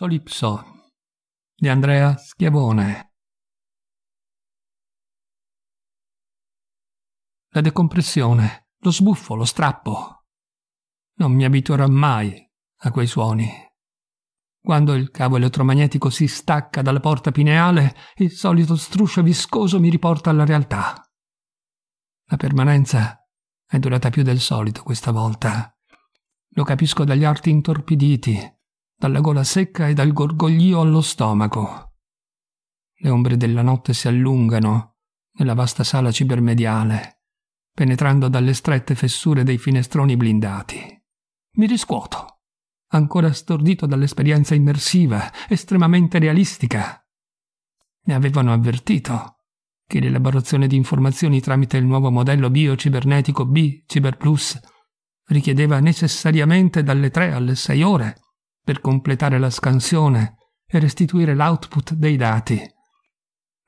Solipso di Andrea Schiavone. La decompressione, lo sbuffo, lo strappo. Non mi abituerò mai a quei suoni. Quando il cavo elettromagnetico si stacca dalla porta pineale, il solito struscio viscoso mi riporta alla realtà. La permanenza è durata più del solito questa volta. Lo capisco dagli arti intorpiditi dalla gola secca e dal gorgoglio allo stomaco. Le ombre della notte si allungano nella vasta sala cibermediale, penetrando dalle strette fessure dei finestroni blindati. Mi riscuoto, ancora stordito dall'esperienza immersiva, estremamente realistica. Ne avevano avvertito che l'elaborazione di informazioni tramite il nuovo modello biocibernetico B Ciber Plus richiedeva necessariamente dalle tre alle sei ore per completare la scansione e restituire l'output dei dati.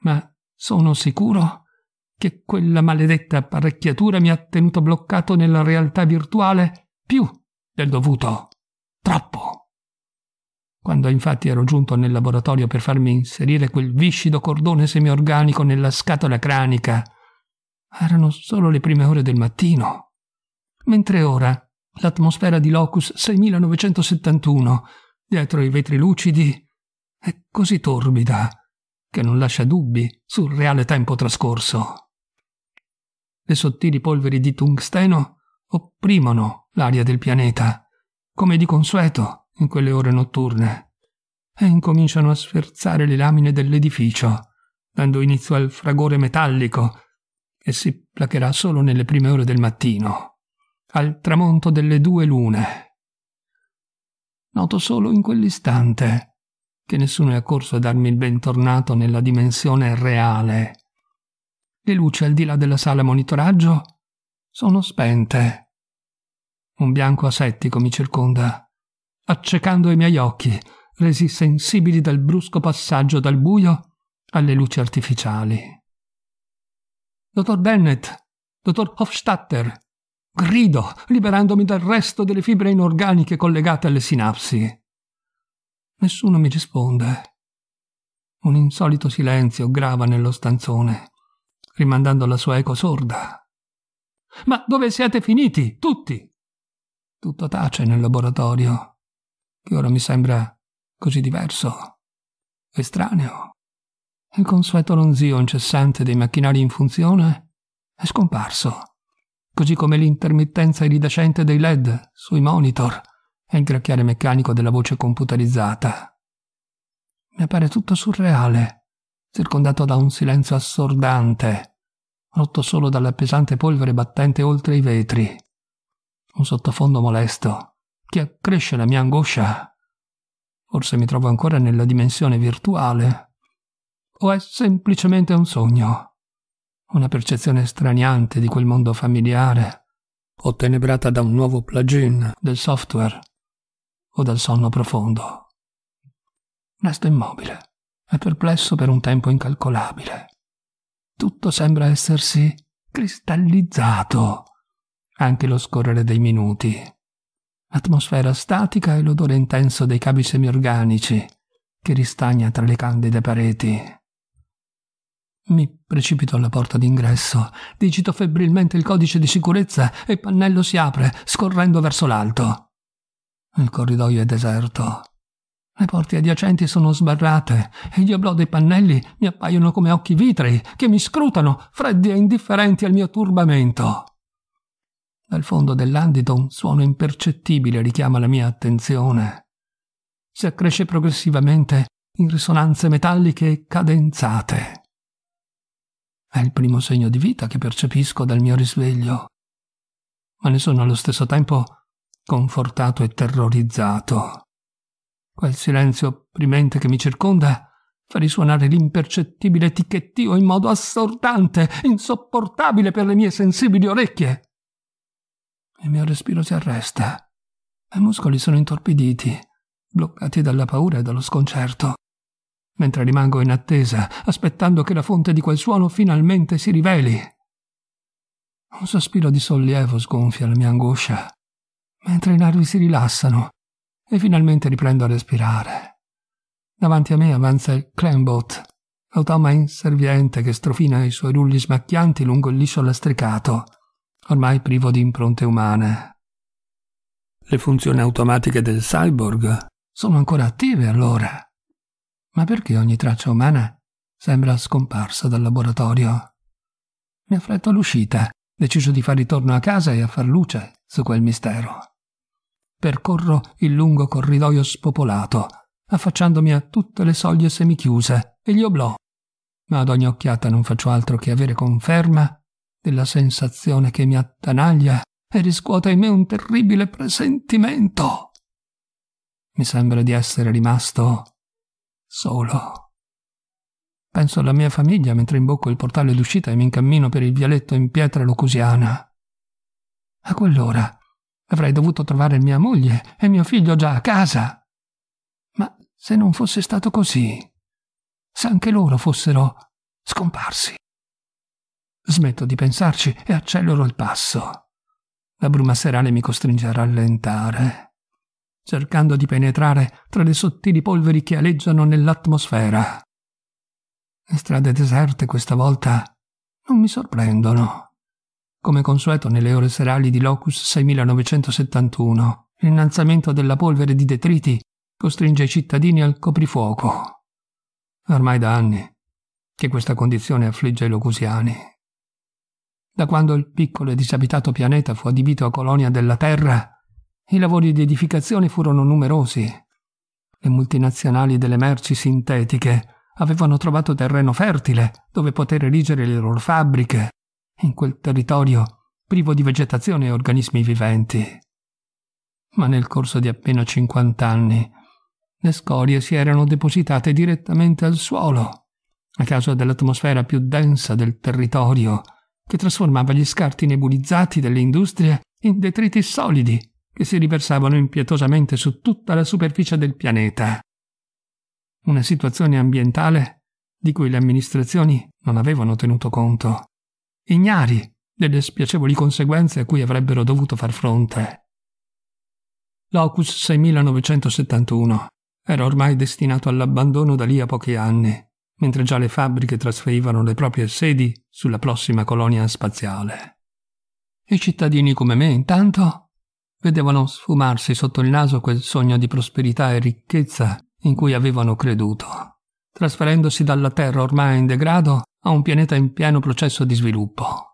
Ma sono sicuro che quella maledetta apparecchiatura mi ha tenuto bloccato nella realtà virtuale più del dovuto. Troppo. Quando infatti ero giunto nel laboratorio per farmi inserire quel viscido cordone semiorganico nella scatola cranica, erano solo le prime ore del mattino, mentre ora l'atmosfera di Locus 6971, dietro i vetri lucidi, è così torbida che non lascia dubbi sul reale tempo trascorso. Le sottili polveri di tungsteno opprimono l'aria del pianeta, come di consueto in quelle ore notturne, e incominciano a sferzare le lamine dell'edificio, dando inizio al fragore metallico che si placherà solo nelle prime ore del mattino al tramonto delle due lune. Noto solo in quell'istante che nessuno è accorso a darmi il bentornato nella dimensione reale. Le luci al di là della sala monitoraggio sono spente. Un bianco asettico mi circonda, accecando i miei occhi, resi sensibili dal brusco passaggio dal buio alle luci artificiali. Dottor Bennett, dottor Hofstadter, Grido, liberandomi dal resto delle fibre inorganiche collegate alle sinapsi. Nessuno mi risponde. Un insolito silenzio grava nello stanzone, rimandando la sua eco sorda. Ma dove siete finiti, tutti? Tutto tace nel laboratorio, che ora mi sembra così diverso, estraneo. Il consueto ronzio incessante dei macchinari in funzione è scomparso così come l'intermittenza iridescente dei LED sui monitor e il gracchiare meccanico della voce computerizzata. Mi appare tutto surreale, circondato da un silenzio assordante, rotto solo dalla pesante polvere battente oltre i vetri. Un sottofondo molesto che accresce la mia angoscia. Forse mi trovo ancora nella dimensione virtuale. O è semplicemente un sogno? una percezione straniante di quel mondo familiare, ottenebrata da un nuovo plugin del software o dal sonno profondo. Resto immobile e perplesso per un tempo incalcolabile. Tutto sembra essersi cristallizzato, anche lo scorrere dei minuti. L'atmosfera statica e l'odore intenso dei cavi semiorganici che ristagna tra le candide pareti mi precipito alla porta d'ingresso, digito febbrilmente il codice di sicurezza e il pannello si apre, scorrendo verso l'alto. Il corridoio è deserto. Le porte adiacenti sono sbarrate e gli oblò dei pannelli mi appaiono come occhi vitrei che mi scrutano, freddi e indifferenti al mio turbamento. Dal fondo dell'andito un suono impercettibile richiama la mia attenzione. Si accresce progressivamente in risonanze metalliche e cadenzate. È il primo segno di vita che percepisco dal mio risveglio, ma ne sono allo stesso tempo confortato e terrorizzato. Quel silenzio opprimente che mi circonda fa risuonare l'impercettibile ticchettio in modo assordante, insopportabile per le mie sensibili orecchie. Il mio respiro si arresta, i muscoli sono intorpiditi, bloccati dalla paura e dallo sconcerto mentre rimango in attesa, aspettando che la fonte di quel suono finalmente si riveli. Un sospiro di sollievo sgonfia la mia angoscia, mentre i nervi si rilassano e finalmente riprendo a respirare. Davanti a me avanza il Clembot, l'automa inserviente che strofina i suoi rulli smacchianti lungo il liscio lastricato, ormai privo di impronte umane. Le funzioni automatiche del cyborg sono ancora attive allora. Ma perché ogni traccia umana sembra scomparsa dal laboratorio? Mi affretto all'uscita, deciso di far ritorno a casa e a far luce su quel mistero. Percorro il lungo corridoio spopolato, affacciandomi a tutte le soglie semichiuse e gli oblò, ma ad ogni occhiata non faccio altro che avere conferma della sensazione che mi attanaglia e riscuote in me un terribile presentimento. Mi sembra di essere rimasto Solo. Penso alla mia famiglia mentre imbocco il portale d'uscita e mi incammino per il vialetto in pietra locusiana. A quell'ora avrei dovuto trovare mia moglie e mio figlio già a casa. Ma se non fosse stato così, se anche loro fossero scomparsi. Smetto di pensarci e accelero il passo. La bruma serale mi costringe a rallentare cercando di penetrare tra le sottili polveri che aleggiano nell'atmosfera. Le strade deserte questa volta non mi sorprendono. Come consueto nelle ore serali di Locus 6971, l'innalzamento della polvere di detriti costringe i cittadini al coprifuoco. Ormai da anni che questa condizione affligge i locusiani. Da quando il piccolo e disabitato pianeta fu adibito a colonia della Terra, i lavori di edificazione furono numerosi. Le multinazionali delle merci sintetiche avevano trovato terreno fertile dove poter erigere le loro fabbriche, in quel territorio privo di vegetazione e organismi viventi. Ma nel corso di appena 50 anni le scorie si erano depositate direttamente al suolo, a causa dell'atmosfera più densa del territorio, che trasformava gli scarti nebulizzati delle industrie in detriti solidi che si riversavano impietosamente su tutta la superficie del pianeta. Una situazione ambientale di cui le amministrazioni non avevano tenuto conto, ignari delle spiacevoli conseguenze a cui avrebbero dovuto far fronte. Locus 6971 era ormai destinato all'abbandono da lì a pochi anni, mentre già le fabbriche trasferivano le proprie sedi sulla prossima colonia spaziale. I cittadini come me, intanto, vedevano sfumarsi sotto il naso quel sogno di prosperità e ricchezza in cui avevano creduto, trasferendosi dalla Terra ormai in degrado a un pianeta in pieno processo di sviluppo.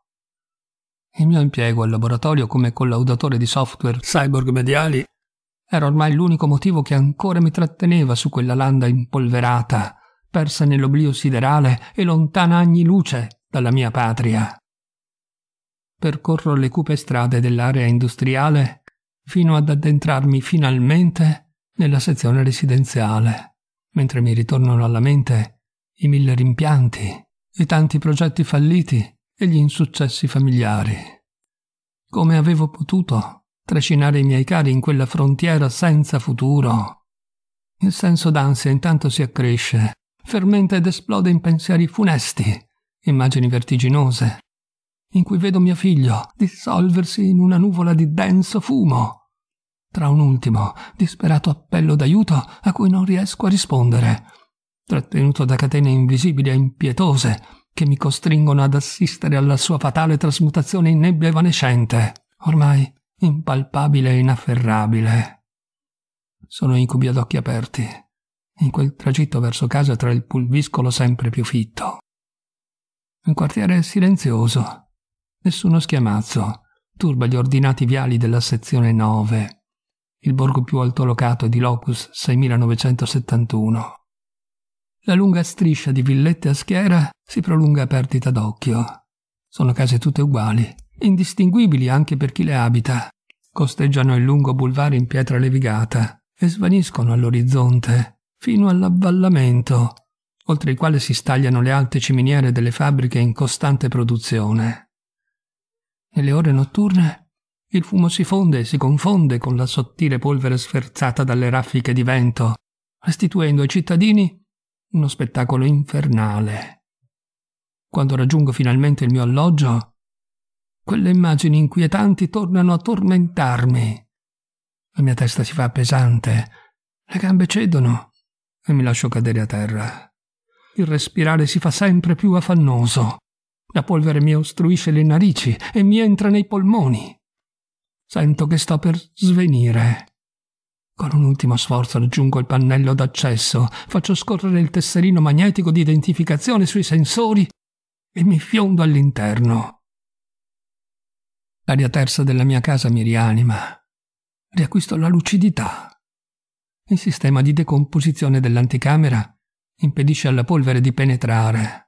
Il mio impiego al laboratorio come collaudatore di software cyborg mediali era ormai l'unico motivo che ancora mi tratteneva su quella landa impolverata, persa nell'oblio siderale e lontana ogni luce dalla mia patria. Percorro le cupe strade dell'area industriale fino ad addentrarmi finalmente nella sezione residenziale, mentre mi ritornano alla mente i mille rimpianti, i tanti progetti falliti e gli insuccessi familiari. Come avevo potuto trascinare i miei cari in quella frontiera senza futuro? Il senso d'ansia intanto si accresce, fermenta ed esplode in pensieri funesti, immagini vertiginose, in cui vedo mio figlio dissolversi in una nuvola di denso fumo, tra un ultimo, disperato appello d'aiuto a cui non riesco a rispondere, trattenuto da catene invisibili e impietose che mi costringono ad assistere alla sua fatale trasmutazione in nebbia evanescente, ormai impalpabile e inafferrabile. Sono incubi ad occhi aperti, in quel tragitto verso casa tra il pulviscolo sempre più fitto. Un quartiere silenzioso, Nessuno schiamazzo turba gli ordinati viali della sezione 9, il borgo più alto altolocato di Locus 6971. La lunga striscia di villette a schiera si prolunga a perdita d'occhio. Sono case tutte uguali, indistinguibili anche per chi le abita. Costeggiano il lungo boulevard in pietra levigata e svaniscono all'orizzonte, fino all'avvallamento, oltre il quale si stagliano le alte ciminiere delle fabbriche in costante produzione. Nelle ore notturne il fumo si fonde e si confonde con la sottile polvere sferzata dalle raffiche di vento, restituendo ai cittadini uno spettacolo infernale. Quando raggiungo finalmente il mio alloggio, quelle immagini inquietanti tornano a tormentarmi. La mia testa si fa pesante, le gambe cedono e mi lascio cadere a terra. Il respirare si fa sempre più affannoso. La polvere mi ostruisce le narici e mi entra nei polmoni. Sento che sto per svenire. Con un ultimo sforzo raggiungo il pannello d'accesso, faccio scorrere il tesserino magnetico di identificazione sui sensori e mi fiondo all'interno. L'aria terza della mia casa mi rianima. Riacquisto la lucidità. Il sistema di decomposizione dell'anticamera impedisce alla polvere di penetrare.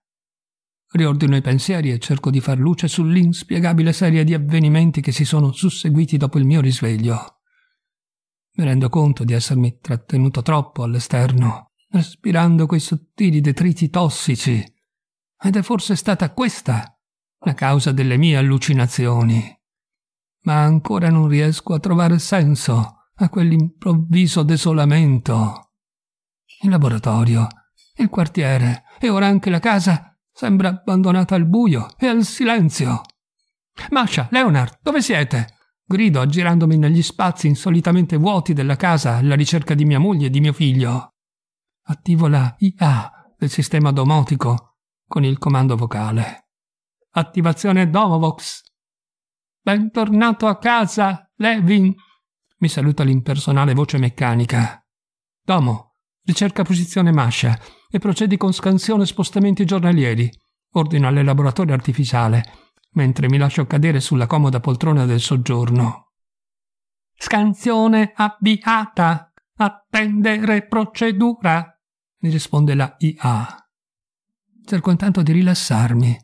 Riordino i pensieri e cerco di far luce sull'inspiegabile serie di avvenimenti che si sono susseguiti dopo il mio risveglio. Mi rendo conto di essermi trattenuto troppo all'esterno, respirando quei sottili detriti tossici. Ed è forse stata questa la causa delle mie allucinazioni. Ma ancora non riesco a trovare senso a quell'improvviso desolamento. Il laboratorio, il quartiere e ora anche la casa Sembra abbandonata al buio e al silenzio. Masha, Leonard, dove siete? Grido aggirandomi negli spazi insolitamente vuoti della casa alla ricerca di mia moglie e di mio figlio. Attivo la IA del sistema domotico con il comando vocale. Attivazione Domovox. Bentornato a casa, Levin. Mi saluta l'impersonale voce meccanica. Domo, ricerca posizione Masha e procedi con scansione e spostamenti giornalieri. Ordino all'elaboratore artificiale, mentre mi lascio cadere sulla comoda poltrona del soggiorno. Scansione avviata! Attendere procedura! mi risponde la IA. Cerco intanto di rilassarmi,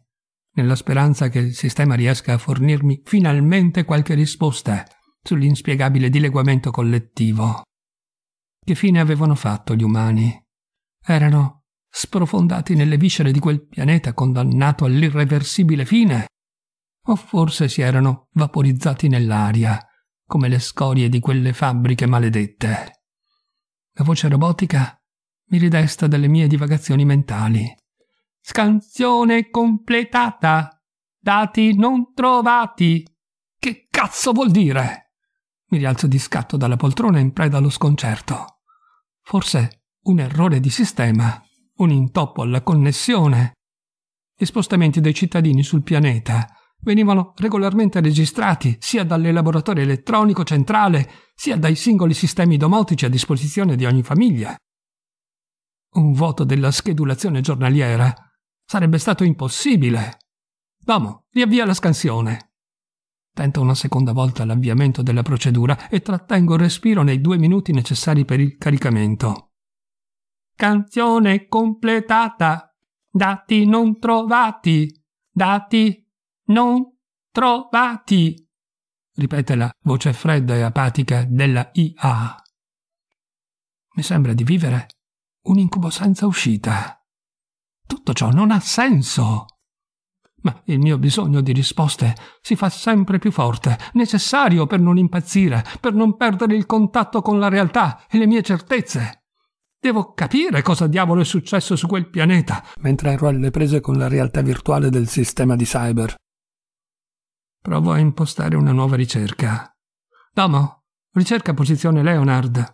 nella speranza che il sistema riesca a fornirmi finalmente qualche risposta sull'inspiegabile dileguamento collettivo. Che fine avevano fatto gli umani? erano sprofondati nelle viscere di quel pianeta condannato all'irreversibile fine, o forse si erano vaporizzati nell'aria, come le scorie di quelle fabbriche maledette. La voce robotica mi ridesta dalle mie divagazioni mentali. Scansione completata! Dati non trovati! Che cazzo vuol dire? Mi rialzo di scatto dalla poltrona in preda allo sconcerto. Forse un errore di sistema, un intoppo alla connessione. Gli spostamenti dei cittadini sul pianeta venivano regolarmente registrati sia dal laboratorio elettronico centrale, sia dai singoli sistemi domotici a disposizione di ogni famiglia. Un voto della schedulazione giornaliera sarebbe stato impossibile. Domo, riavvia la scansione. Tento una seconda volta l'avviamento della procedura e trattengo il respiro nei due minuti necessari per il caricamento. Canzone completata. Dati non trovati. Dati non trovati. Ripete la voce fredda e apatica della IA. Mi sembra di vivere un incubo senza uscita. Tutto ciò non ha senso. Ma il mio bisogno di risposte si fa sempre più forte, necessario per non impazzire, per non perdere il contatto con la realtà e le mie certezze. Devo capire cosa diavolo è successo su quel pianeta, mentre ero alle prese con la realtà virtuale del sistema di cyber. Provo a impostare una nuova ricerca. Domo, ricerca posizione Leonard.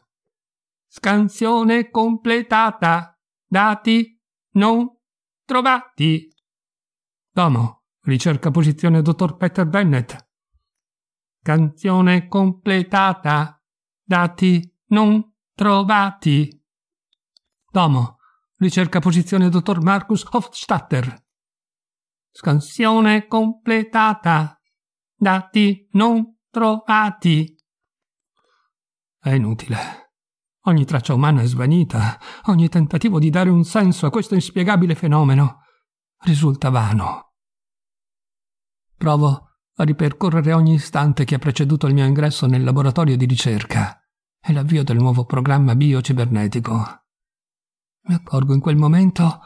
Scansione completata. Dati non trovati. Domo, ricerca posizione dottor Peter Bennett. Scansione completata. Dati non trovati. Domo, ricerca posizione dottor Marcus Hofstadter. Scansione completata. Dati non trovati. È inutile. Ogni traccia umana è svanita, ogni tentativo di dare un senso a questo inspiegabile fenomeno risulta vano. Provo a ripercorrere ogni istante che ha preceduto il mio ingresso nel laboratorio di ricerca e l'avvio del nuovo programma biocibernetico mi accorgo in quel momento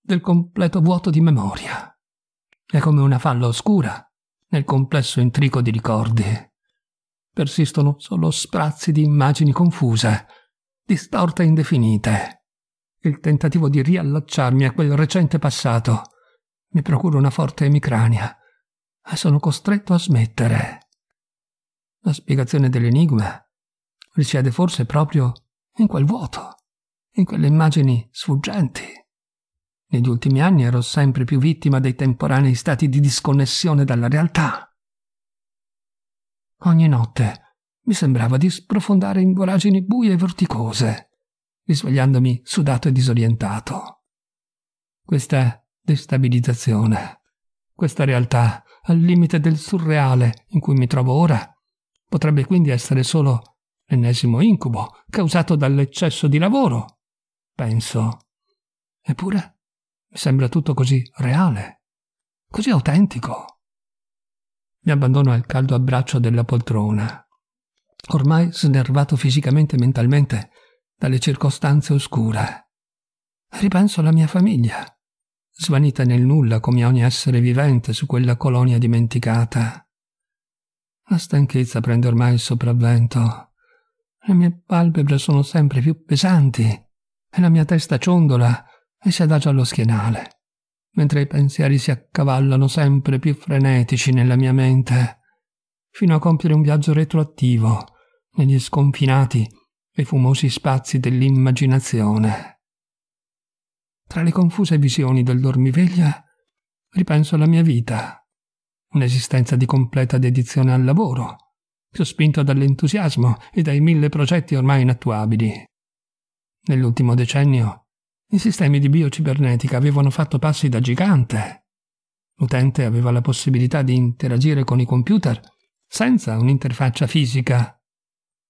del completo vuoto di memoria. È come una falla oscura nel complesso intrico di ricordi. Persistono solo sprazzi di immagini confuse, distorte e indefinite. Il tentativo di riallacciarmi a quel recente passato mi procura una forte emicrania e sono costretto a smettere. La spiegazione dell'enigma risiede forse proprio in quel vuoto in quelle immagini sfuggenti. Negli ultimi anni ero sempre più vittima dei temporanei stati di disconnessione dalla realtà. Ogni notte mi sembrava di sprofondare in voragini buie e vorticose, risvegliandomi sudato e disorientato. Questa destabilizzazione, questa realtà al limite del surreale in cui mi trovo ora, potrebbe quindi essere solo l'ennesimo incubo causato dall'eccesso di lavoro pensò. Eppure mi sembra tutto così reale, così autentico. Mi abbandono al caldo abbraccio della poltrona, ormai snervato fisicamente e mentalmente dalle circostanze oscure. Ripenso alla mia famiglia, svanita nel nulla come ogni essere vivente su quella colonia dimenticata. La stanchezza prende ormai il sopravvento. Le mie palpebre sono sempre più pesanti e la mia testa ciondola e si adagia allo schienale, mentre i pensieri si accavallano sempre più frenetici nella mia mente, fino a compiere un viaggio retroattivo negli sconfinati e fumosi spazi dell'immaginazione. Tra le confuse visioni del dormiveglia ripenso alla mia vita, un'esistenza di completa dedizione al lavoro, più spinto dall'entusiasmo e dai mille progetti ormai inattuabili. Nell'ultimo decennio i sistemi di biocibernetica avevano fatto passi da gigante. L'utente aveva la possibilità di interagire con i computer senza un'interfaccia fisica.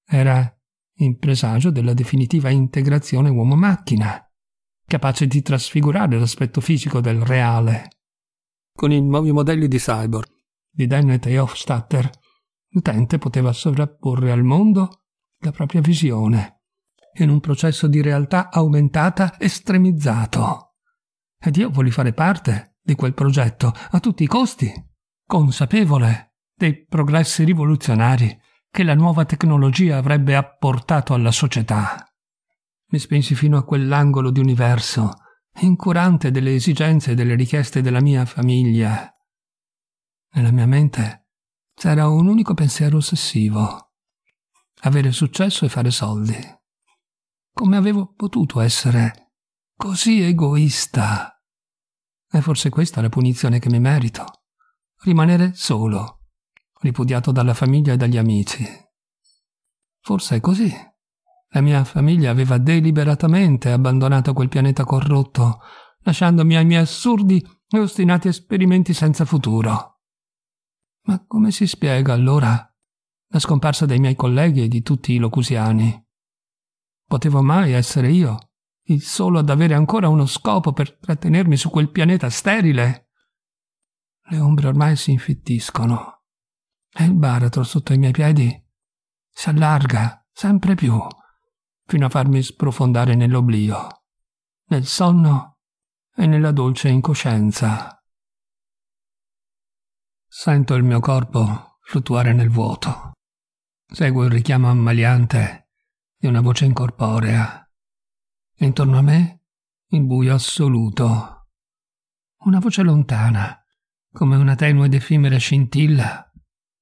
Era in presagio della definitiva integrazione uomo-macchina, capace di trasfigurare l'aspetto fisico del reale. Con i nuovi modelli di cyborg di Dennett e Hofstadter, l'utente poteva sovrapporre al mondo la propria visione in un processo di realtà aumentata estremizzato. Ed io voglio fare parte di quel progetto a tutti i costi, consapevole dei progressi rivoluzionari che la nuova tecnologia avrebbe apportato alla società. Mi spinsi fino a quell'angolo di universo, incurante delle esigenze e delle richieste della mia famiglia. Nella mia mente c'era un unico pensiero ossessivo. Avere successo e fare soldi. Come avevo potuto essere così egoista? È forse questa la punizione che mi merito? Rimanere solo, ripudiato dalla famiglia e dagli amici. Forse è così. La mia famiglia aveva deliberatamente abbandonato quel pianeta corrotto, lasciandomi ai miei assurdi e ostinati esperimenti senza futuro. Ma come si spiega allora la scomparsa dei miei colleghi e di tutti i locusiani? Potevo mai essere io, il solo ad avere ancora uno scopo per trattenermi su quel pianeta sterile? Le ombre ormai si infittiscono e il baratro sotto i miei piedi si allarga sempre più fino a farmi sprofondare nell'oblio, nel sonno e nella dolce incoscienza. Sento il mio corpo fluttuare nel vuoto. Seguo il richiamo ammaliante e una voce incorporea. Intorno a me il buio assoluto. Una voce lontana, come una tenue ed effimera scintilla,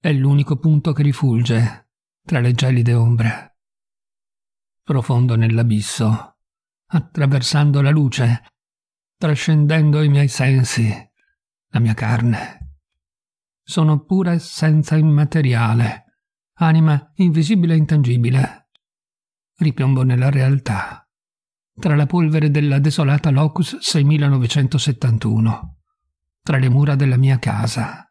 è l'unico punto che rifulge tra le gelide ombre. Profondo nell'abisso, attraversando la luce, trascendendo i miei sensi, la mia carne. Sono pura essenza immateriale, anima invisibile e intangibile ripiombò nella realtà, tra la polvere della desolata Locus 6971, tra le mura della mia casa.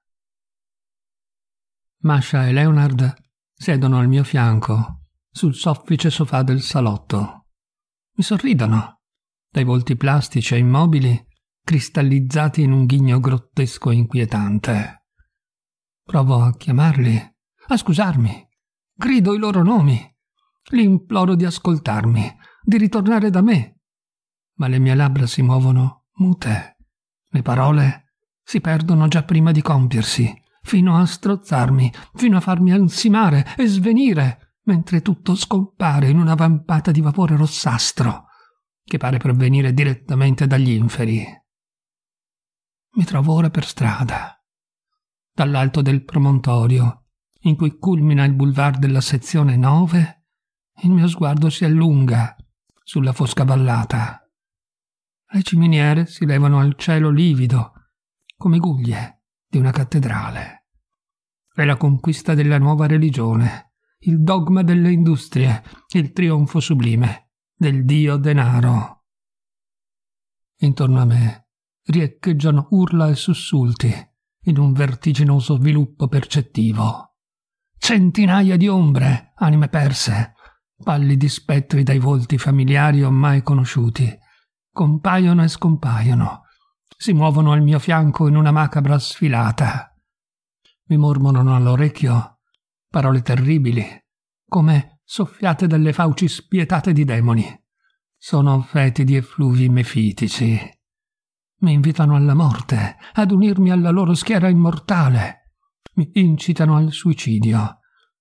Masha e Leonard siedono al mio fianco, sul soffice sofà del salotto. Mi sorridono, dai volti plastici e immobili, cristallizzati in un ghigno grottesco e inquietante. Provo a chiamarli, a scusarmi, grido i loro nomi, gli imploro di ascoltarmi, di ritornare da me. Ma le mie labbra si muovono mute. Le parole si perdono già prima di compiersi, fino a strozzarmi, fino a farmi ansimare e svenire, mentre tutto scompare in una vampata di vapore rossastro, che pare provenire direttamente dagli inferi. Mi trovo ora per strada, dall'alto del promontorio, in cui culmina il boulevard della sezione 9, il mio sguardo si allunga sulla fosca vallata. Le ciminiere si levano al cielo livido, come guglie di una cattedrale. È la conquista della nuova religione, il dogma delle industrie, il trionfo sublime del dio denaro. Intorno a me riecheggiano urla e sussulti in un vertiginoso sviluppo percettivo. Centinaia di ombre, anime perse, pallidi spettri dai volti familiari ormai conosciuti. Compaiono e scompaiono. Si muovono al mio fianco in una macabra sfilata. Mi mormorano all'orecchio parole terribili, come soffiate dalle fauci spietate di demoni. Sono fetidi effluvi mefitici. Mi invitano alla morte, ad unirmi alla loro schiera immortale. Mi incitano al suicidio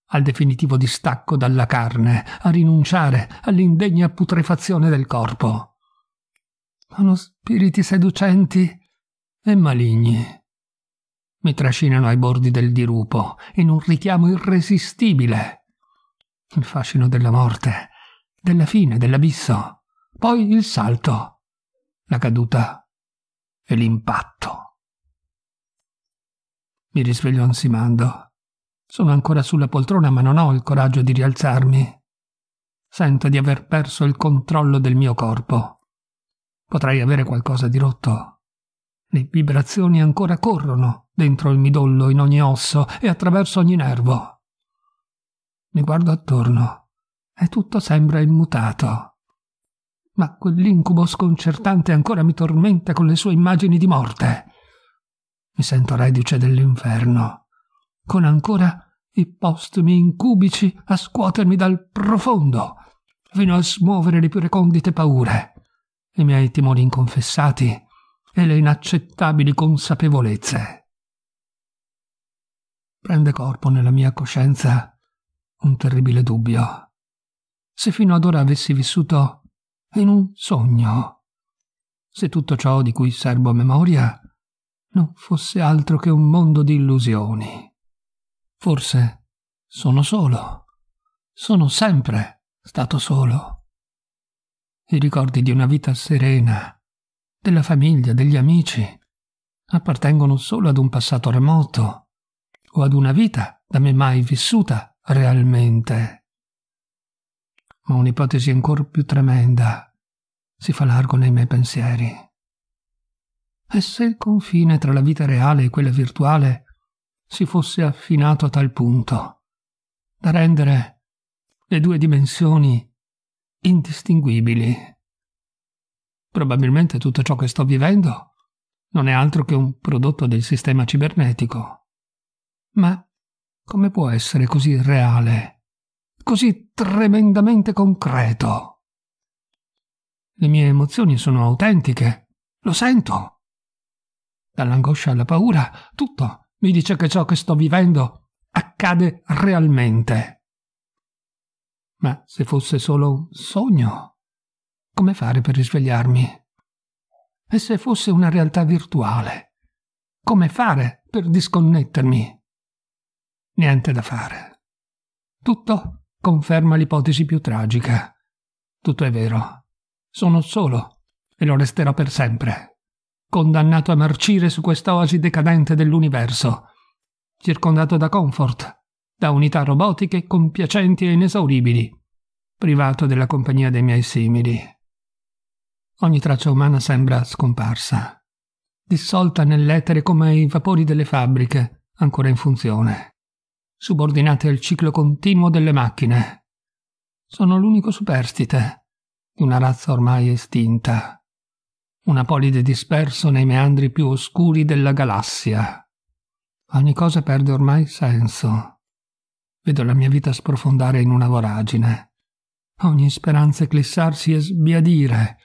al definitivo distacco dalla carne, a rinunciare all'indegna putrefazione del corpo. Sono spiriti seducenti e maligni. Mi trascinano ai bordi del dirupo in un richiamo irresistibile. Il fascino della morte, della fine, dell'abisso, poi il salto, la caduta e l'impatto. Mi risveglio ansimando sono ancora sulla poltrona ma non ho il coraggio di rialzarmi. Sento di aver perso il controllo del mio corpo. Potrei avere qualcosa di rotto. Le vibrazioni ancora corrono dentro il midollo in ogni osso e attraverso ogni nervo. Mi guardo attorno e tutto sembra immutato. Ma quell'incubo sconcertante ancora mi tormenta con le sue immagini di morte. Mi sento reduce dell'inferno, con ancora i postumi incubici a scuotermi dal profondo, fino a smuovere le più recondite paure, i miei timori inconfessati e le inaccettabili consapevolezze. Prende corpo nella mia coscienza un terribile dubbio. Se fino ad ora avessi vissuto in un sogno, se tutto ciò di cui serbo memoria non fosse altro che un mondo di illusioni. Forse sono solo. Sono sempre stato solo. I ricordi di una vita serena, della famiglia, degli amici, appartengono solo ad un passato remoto o ad una vita da me mai vissuta realmente. Ma un'ipotesi ancora più tremenda si fa largo nei miei pensieri. E se il confine tra la vita reale e quella virtuale si fosse affinato a tal punto da rendere le due dimensioni indistinguibili. Probabilmente tutto ciò che sto vivendo non è altro che un prodotto del sistema cibernetico. Ma come può essere così reale, così tremendamente concreto? Le mie emozioni sono autentiche, lo sento. Dall'angoscia alla paura, tutto mi dice che ciò che sto vivendo accade realmente. Ma se fosse solo un sogno, come fare per risvegliarmi? E se fosse una realtà virtuale, come fare per disconnettermi? Niente da fare. Tutto conferma l'ipotesi più tragica. Tutto è vero. Sono solo e lo resterò per sempre condannato a marcire su quest'oasi decadente dell'universo, circondato da comfort, da unità robotiche compiacenti e inesauribili, privato della compagnia dei miei simili. Ogni traccia umana sembra scomparsa, dissolta nell'etere come i vapori delle fabbriche ancora in funzione, subordinate al ciclo continuo delle macchine. Sono l'unico superstite di una razza ormai estinta una polide disperso nei meandri più oscuri della galassia. Ogni cosa perde ormai senso. Vedo la mia vita sprofondare in una voragine. Ogni speranza eclissarsi e sbiadire,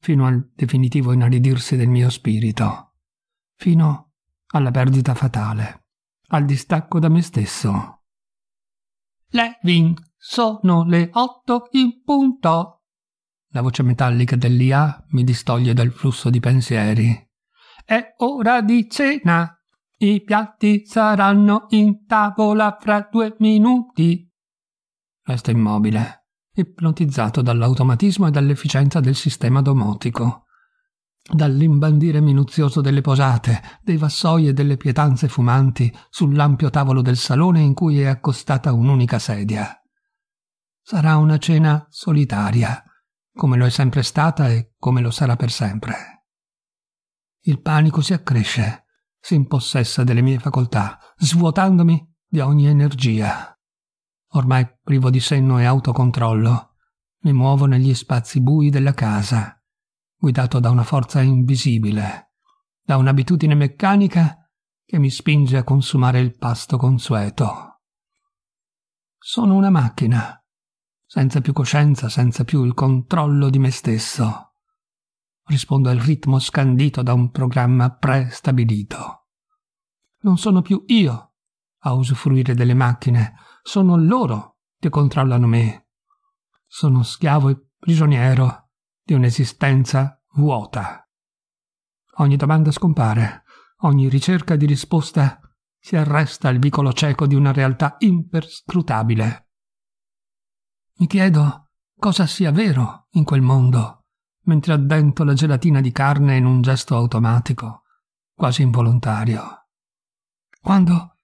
fino al definitivo inaridirsi del mio spirito, fino alla perdita fatale, al distacco da me stesso. Levin, sono le otto in punto. La voce metallica dell'IA mi distoglie dal flusso di pensieri. È ora di cena. I piatti saranno in tavola fra due minuti. Resta immobile, ipnotizzato dall'automatismo e dall'efficienza del sistema domotico dall'imbandire minuzioso delle posate, dei vassoi e delle pietanze fumanti sull'ampio tavolo del salone in cui è accostata un'unica sedia. Sarà una cena solitaria, come lo è sempre stata e come lo sarà per sempre. Il panico si accresce, si impossessa delle mie facoltà, svuotandomi di ogni energia. Ormai privo di senno e autocontrollo, mi muovo negli spazi bui della casa, guidato da una forza invisibile, da un'abitudine meccanica che mi spinge a consumare il pasto consueto. Sono una macchina senza più coscienza, senza più il controllo di me stesso. Rispondo al ritmo scandito da un programma prestabilito. Non sono più io a usufruire delle macchine, sono loro che controllano me. Sono schiavo e prigioniero di un'esistenza vuota. Ogni domanda scompare, ogni ricerca di risposta si arresta al vicolo cieco di una realtà imperscrutabile mi chiedo cosa sia vero in quel mondo, mentre addento la gelatina di carne in un gesto automatico, quasi involontario. Quando,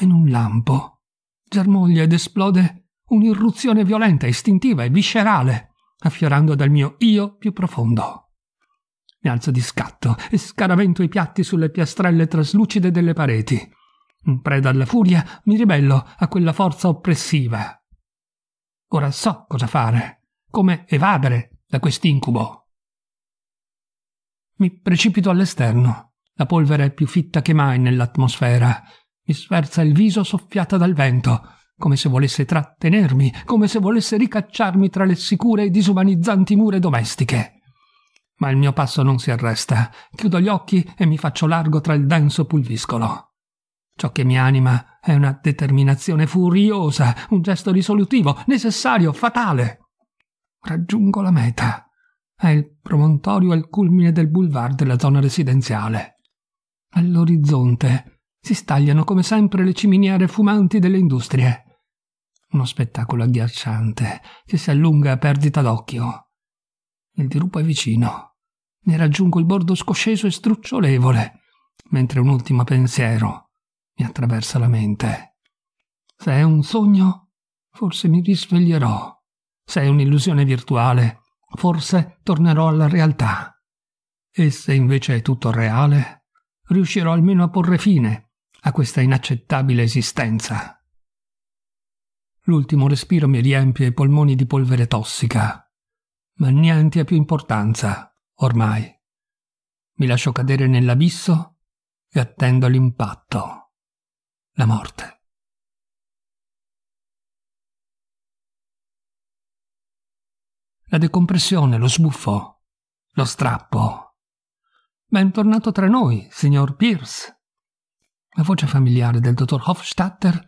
in un lampo, germoglia ed esplode un'irruzione violenta, istintiva e viscerale, affiorando dal mio io più profondo. Mi alzo di scatto e scaravento i piatti sulle piastrelle traslucide delle pareti. In preda alla furia, mi ribello a quella forza oppressiva Ora so cosa fare, come evadere da quest'incubo. Mi precipito all'esterno. La polvere è più fitta che mai nell'atmosfera. Mi sferza il viso soffiata dal vento, come se volesse trattenermi, come se volesse ricacciarmi tra le sicure e disumanizzanti mura domestiche. Ma il mio passo non si arresta. Chiudo gli occhi e mi faccio largo tra il denso pulviscolo. Ciò che mi anima è una determinazione furiosa, un gesto risolutivo, necessario, fatale. Raggiungo la meta. È il promontorio al culmine del boulevard della zona residenziale. All'orizzonte si stagliano come sempre le ciminiere fumanti delle industrie. Uno spettacolo agghiacciante che si allunga a perdita d'occhio. Il dirupo è vicino. Ne raggiungo il bordo scosceso e strucciolevole, mentre un ultimo pensiero mi attraversa la mente. Se è un sogno, forse mi risveglierò. Se è un'illusione virtuale, forse tornerò alla realtà. E se invece è tutto reale, riuscirò almeno a porre fine a questa inaccettabile esistenza. L'ultimo respiro mi riempie i polmoni di polvere tossica, ma niente ha più importanza, ormai. Mi lascio cadere nell'abisso e attendo l'impatto la morte. la decompressione, lo sbuffo, lo strappo. Bentornato tra noi, signor Pierce. La voce familiare del dottor Hofstadter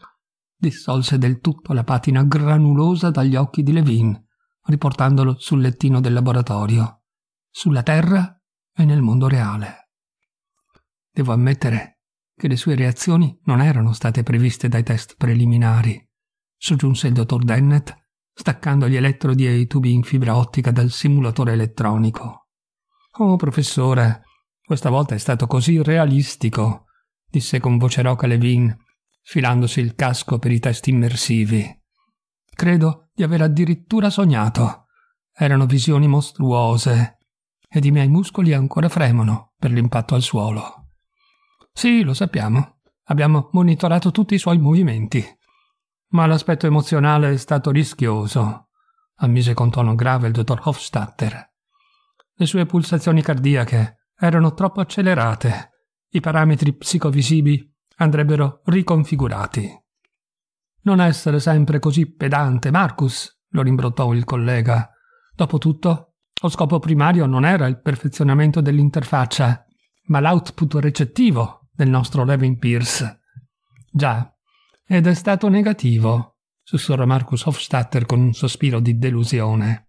dissolse del tutto la patina granulosa dagli occhi di Levin, riportandolo sul lettino del laboratorio, sulla terra e nel mondo reale. Devo ammettere che le sue reazioni non erano state previste dai test preliminari, soggiunse il dottor Dennett, staccando gli elettrodi e i tubi in fibra ottica dal simulatore elettronico. Oh, professore, questa volta è stato così realistico, disse con voce roca Levin, filandosi il casco per i test immersivi. Credo di aver addirittura sognato. Erano visioni mostruose ed i miei muscoli ancora fremono per l'impatto al suolo. Sì, lo sappiamo. Abbiamo monitorato tutti i suoi movimenti. Ma l'aspetto emozionale è stato rischioso, ammise con tono grave il dottor Hofstadter. Le sue pulsazioni cardiache erano troppo accelerate. I parametri psicovisivi andrebbero riconfigurati. Non essere sempre così pedante, Marcus, lo rimbrottò il collega. Dopotutto, lo scopo primario non era il perfezionamento dell'interfaccia, ma l'output recettivo del nostro Levin Pierce. Già, ed è stato negativo, sussurra Marcus Hofstadter con un sospiro di delusione.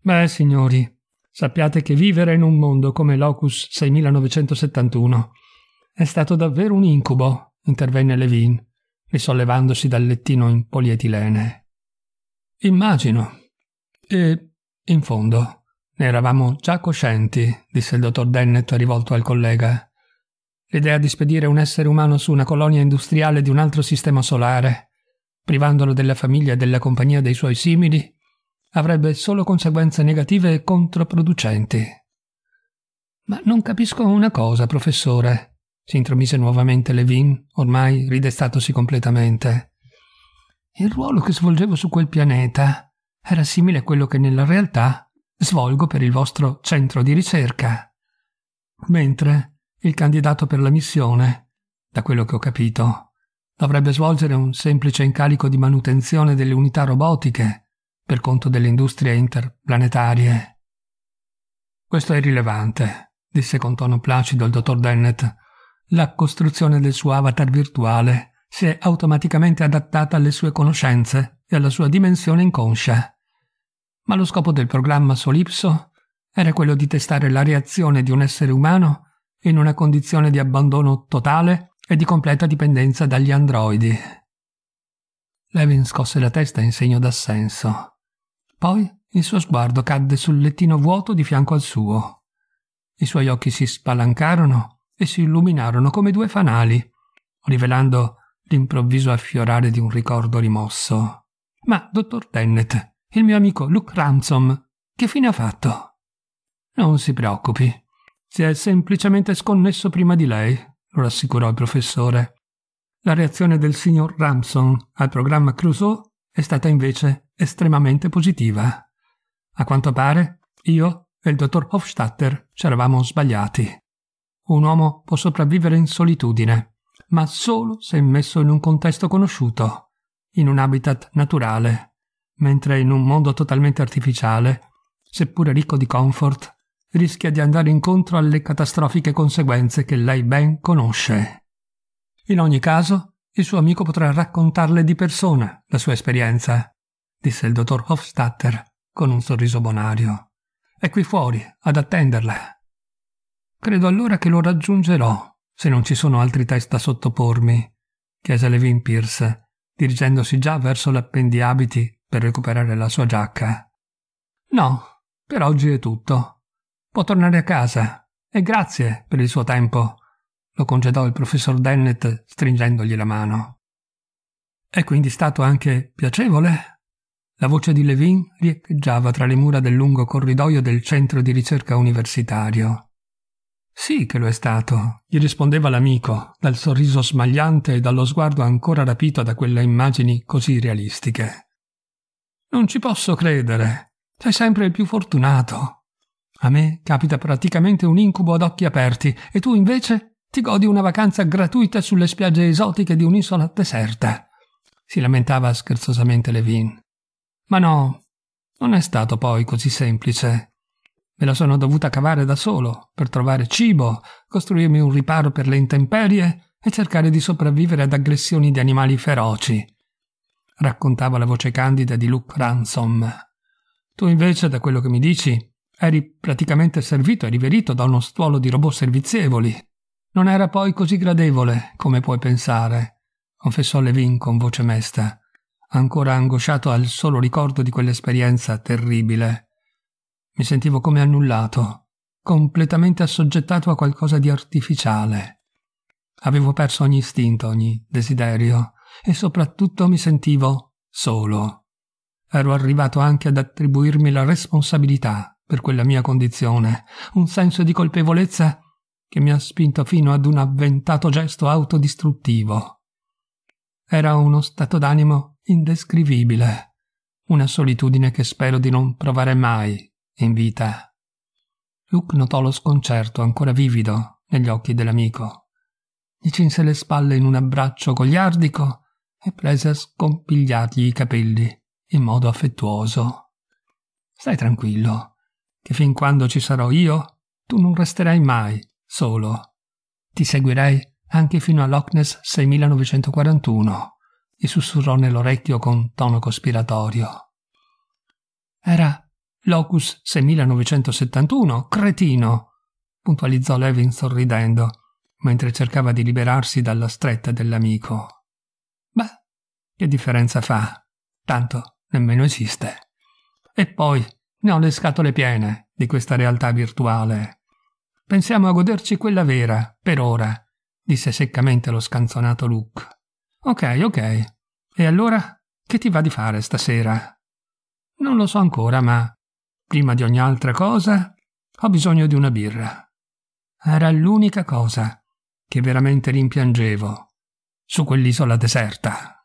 Beh, signori, sappiate che vivere in un mondo come Locus 6971 è stato davvero un incubo, intervenne Levin, risollevandosi dal lettino in polietilene. Immagino. E, in fondo, ne eravamo già coscienti, disse il dottor Dennett rivolto al collega. L'idea di spedire un essere umano su una colonia industriale di un altro sistema solare, privandolo della famiglia e della compagnia dei suoi simili, avrebbe solo conseguenze negative e controproducenti. Ma non capisco una cosa, professore, si intromise nuovamente Levin, ormai ridestatosi completamente. Il ruolo che svolgevo su quel pianeta era simile a quello che nella realtà svolgo per il vostro centro di ricerca. Mentre il candidato per la missione, da quello che ho capito, dovrebbe svolgere un semplice incarico di manutenzione delle unità robotiche per conto delle industrie interplanetarie. Questo è rilevante, disse con tono placido il dottor Dennett. La costruzione del suo avatar virtuale si è automaticamente adattata alle sue conoscenze e alla sua dimensione inconscia. Ma lo scopo del programma Solipso era quello di testare la reazione di un essere umano in una condizione di abbandono totale e di completa dipendenza dagli androidi. Levin scosse la testa in segno d'assenso. Poi il suo sguardo cadde sul lettino vuoto di fianco al suo. I suoi occhi si spalancarono e si illuminarono come due fanali, rivelando l'improvviso affiorare di un ricordo rimosso. Ma, dottor Tennet, il mio amico Luke Ransom, che fine ha fatto? Non si preoccupi, si è semplicemente sconnesso prima di lei, lo rassicurò il professore. La reazione del signor Ramson al programma Crusoe è stata invece estremamente positiva. A quanto pare, io e il dottor Hofstadter ci eravamo sbagliati. Un uomo può sopravvivere in solitudine, ma solo se messo in un contesto conosciuto, in un habitat naturale, mentre in un mondo totalmente artificiale, seppure ricco di comfort, rischia di andare incontro alle catastrofiche conseguenze che lei ben conosce. In ogni caso, il suo amico potrà raccontarle di persona la sua esperienza, disse il dottor Hofstadter con un sorriso bonario. È qui fuori, ad attenderla. Credo allora che lo raggiungerò, se non ci sono altri test da sottopormi, chiese Levin Pierce, dirigendosi già verso l'appendiabiti per recuperare la sua giacca. No, per oggi è tutto. Può tornare a casa. E grazie per il suo tempo. Lo congedò il professor Dennett stringendogli la mano. È quindi stato anche piacevole? La voce di Levin riecheggiava tra le mura del lungo corridoio del centro di ricerca universitario. Sì che lo è stato, gli rispondeva l'amico, dal sorriso smagliante e dallo sguardo ancora rapito da quelle immagini così realistiche. Non ci posso credere. Sei sempre il più fortunato. A me capita praticamente un incubo ad occhi aperti e tu invece ti godi una vacanza gratuita sulle spiagge esotiche di un'isola deserta. Si lamentava scherzosamente Levin. Ma no, non è stato poi così semplice. Me la sono dovuta cavare da solo per trovare cibo, costruirmi un riparo per le intemperie e cercare di sopravvivere ad aggressioni di animali feroci. Raccontava la voce candida di Luke Ransom. Tu invece, da quello che mi dici, Eri praticamente servito e riverito da uno stuolo di robot servizievoli. Non era poi così gradevole, come puoi pensare, confessò Levin con voce mesta, ancora angosciato al solo ricordo di quell'esperienza terribile. Mi sentivo come annullato, completamente assoggettato a qualcosa di artificiale. Avevo perso ogni istinto, ogni desiderio, e soprattutto mi sentivo solo. Ero arrivato anche ad attribuirmi la responsabilità per quella mia condizione, un senso di colpevolezza che mi ha spinto fino ad un avventato gesto autodistruttivo. Era uno stato d'animo indescrivibile, una solitudine che spero di non provare mai in vita. Luke notò lo sconcerto ancora vivido negli occhi dell'amico. Gli cinse le spalle in un abbraccio goliardico e prese a scompigliargli i capelli in modo affettuoso. Stai tranquillo, che fin quando ci sarò io, tu non resterai mai solo. Ti seguirei anche fino a Loch Ness 6941, gli sussurrò nell'orecchio con tono cospiratorio. Era Locus 6971, cretino, puntualizzò Levin sorridendo, mentre cercava di liberarsi dalla stretta dell'amico. Beh, che differenza fa? Tanto nemmeno esiste. E poi ne ho le scatole piene di questa realtà virtuale. Pensiamo a goderci quella vera, per ora, disse seccamente lo scanzonato Luke. Ok, ok. E allora che ti va di fare stasera? Non lo so ancora, ma prima di ogni altra cosa ho bisogno di una birra. Era l'unica cosa che veramente rimpiangevo su quell'isola deserta.